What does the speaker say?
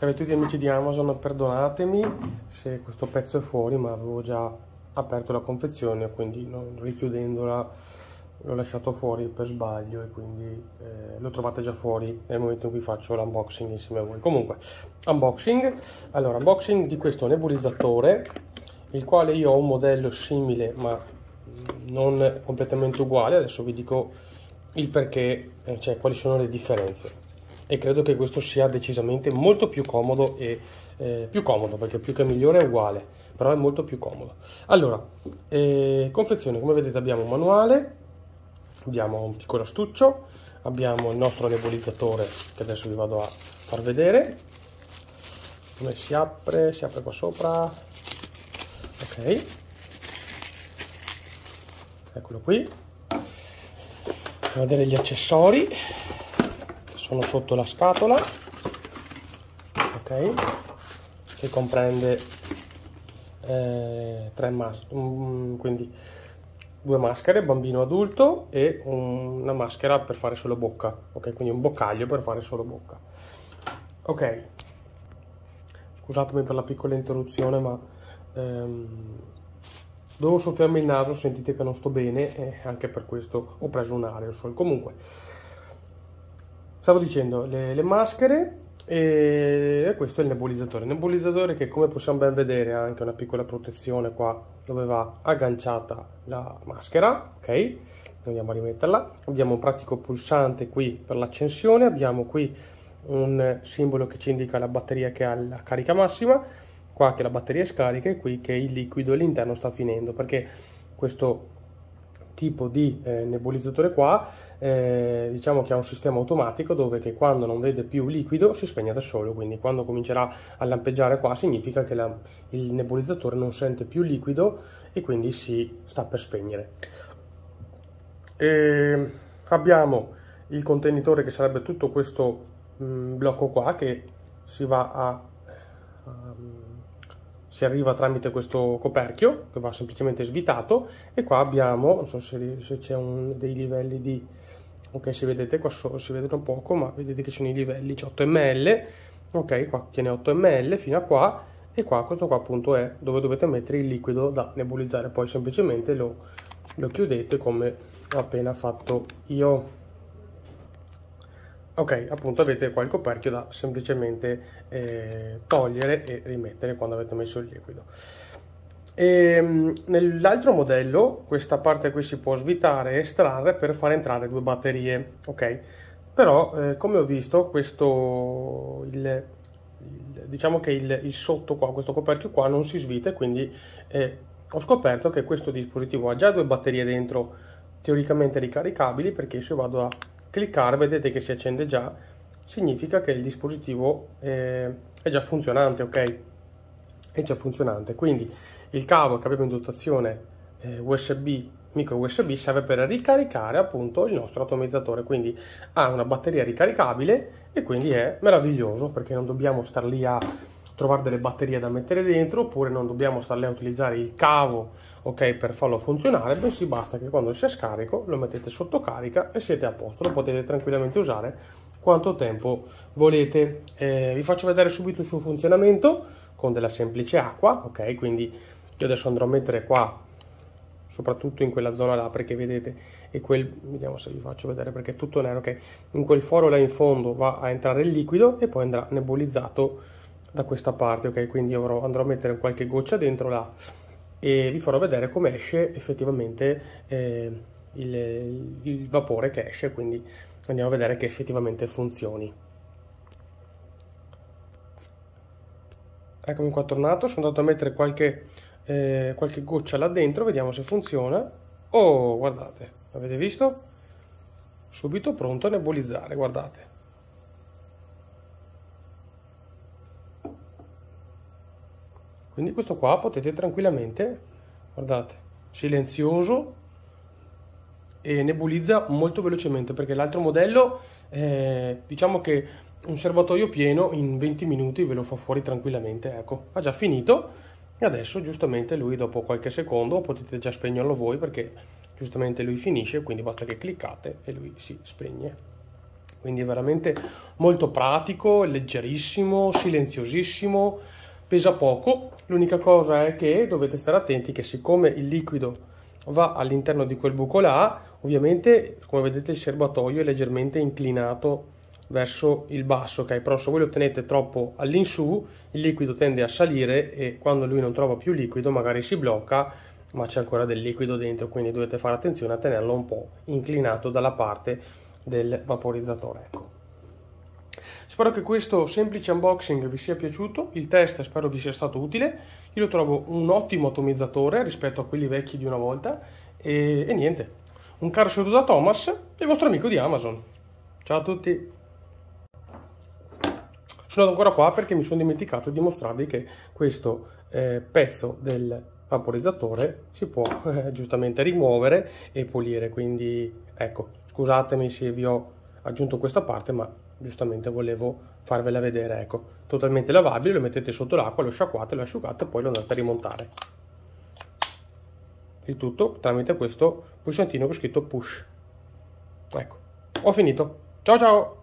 Salve a tutti amici di Amazon, perdonatemi se questo pezzo è fuori ma avevo già aperto la confezione quindi non, richiudendola l'ho lasciato fuori per sbaglio e quindi eh, lo trovate già fuori nel momento in cui faccio l'unboxing insieme a voi. Comunque, unboxing, allora unboxing di questo nebulizzatore il quale io ho un modello simile ma non completamente uguale, adesso vi dico il perché, eh, cioè quali sono le differenze e credo che questo sia decisamente molto più comodo e eh, più comodo perché più che migliore è uguale però è molto più comodo allora eh, confezione come vedete abbiamo un manuale abbiamo un piccolo astuccio abbiamo il nostro nebulizzatore che adesso vi vado a far vedere come si apre si apre qua sopra ok eccolo qui Andiamo a vedere gli accessori sono sotto la scatola ok che comprende eh, tre mas quindi due maschere bambino adulto e un una maschera per fare solo bocca ok quindi un boccaglio per fare solo bocca ok scusatemi per la piccola interruzione ma ehm, Devo soffiarmi il naso, sentite che non sto bene e eh, anche per questo ho preso un aerosol. Comunque, stavo dicendo le, le maschere e questo è il nebulizzatore il nebulizzatore che come possiamo ben vedere ha anche una piccola protezione qua dove va agganciata la maschera ok andiamo a rimetterla abbiamo un pratico pulsante qui per l'accensione abbiamo qui un simbolo che ci indica la batteria che ha la carica massima qua che la batteria è scarica e qui che il liquido all'interno sta finendo perché questo tipo di eh, nebulizzatore qua, eh, diciamo che ha un sistema automatico dove che quando non vede più liquido si spegne da solo, quindi quando comincerà a lampeggiare qua significa che la, il nebulizzatore non sente più liquido e quindi si sta per spegnere. E abbiamo il contenitore che sarebbe tutto questo mh, mm, blocco qua che si va a, a si arriva tramite questo coperchio che va semplicemente svitato e qua abbiamo, non so se, se c'è dei livelli di... ok si vedete qua so, si vedono poco ma vedete che ci sono i livelli, c'è 8 ml ok qua tiene 8 ml fino a qua e qua questo qua appunto è dove dovete mettere il liquido da nebulizzare poi semplicemente lo, lo chiudete come ho appena fatto io ok appunto avete qua il coperchio da semplicemente eh, togliere e rimettere quando avete messo il liquido ehm, nell'altro modello questa parte qui si può svitare e estrarre per far entrare due batterie ok però eh, come ho visto questo il, il, diciamo che il, il, sotto qua questo coperchio qua non si svita quindi eh, ho scoperto che questo dispositivo ha già due batterie dentro teoricamente ricaricabili perché se vado a cliccare vedete che si accende già significa che il dispositivo eh, è già funzionante ok è già funzionante quindi il cavo che abbiamo in dotazione eh, usb micro usb serve per ricaricare appunto il nostro atomizzatore quindi ha una batteria ricaricabile e quindi è meraviglioso perché non dobbiamo star lì a trovare delle batterie da mettere dentro oppure non dobbiamo starle a utilizzare il cavo ok per farlo funzionare bensì basta che quando sia scarico lo mettete sotto carica e siete a posto lo potete tranquillamente usare quanto tempo volete eh, vi faccio vedere subito il suo funzionamento con della semplice acqua ok quindi io adesso andrò a mettere qua soprattutto in quella zona là perché vedete e quel vediamo se vi faccio vedere perché è tutto nero che in quel foro là in fondo va a entrare il liquido e poi andrà nebulizzato da questa parte ok quindi ora andrò a mettere qualche goccia dentro là e vi farò vedere come esce effettivamente eh, il, il vapore che esce quindi andiamo a vedere che effettivamente funzioni eccomi qua tornato sono andato a mettere qualche, eh, qualche goccia là dentro vediamo se funziona oh guardate avete visto subito pronto a nebulizzare guardate quindi questo qua potete tranquillamente guardate silenzioso e nebulizza molto velocemente perché l'altro modello eh, diciamo che un serbatoio pieno in 20 minuti ve lo fa fuori tranquillamente ecco ha già finito e adesso giustamente lui dopo qualche secondo potete già spegnerlo voi perché giustamente lui finisce quindi basta che cliccate e lui si spegne quindi è veramente molto pratico leggerissimo silenziosissimo pesa poco l'unica cosa è che dovete stare attenti che siccome il liquido va all'interno di quel buco là, ovviamente come vedete il serbatoio è leggermente inclinato verso il basso, ok? Però se voi lo tenete troppo all'insù, il liquido tende a salire e quando lui non trova più liquido magari si blocca, ma c'è ancora del liquido dentro, quindi dovete fare attenzione a tenerlo un po' inclinato dalla parte del vaporizzatore, ecco. Spero che questo semplice unboxing vi sia piaciuto, il test spero vi sia stato utile, io lo trovo un ottimo atomizzatore rispetto a quelli vecchi di una volta e, e niente, un caro saluto da Thomas e il vostro amico di Amazon. Ciao a tutti! Sono ancora qua perché mi sono dimenticato di mostrarvi che questo eh, pezzo del vaporizzatore si può eh, giustamente rimuovere e pulire, quindi ecco, scusatemi se vi ho aggiunto questa parte, ma giustamente volevo farvela vedere, ecco, totalmente lavabile, lo mettete sotto l'acqua, lo sciacquate, lo asciugate e poi lo andate a rimontare. Il tutto tramite questo pulsantino con scritto push. Ecco, ho finito. Ciao ciao!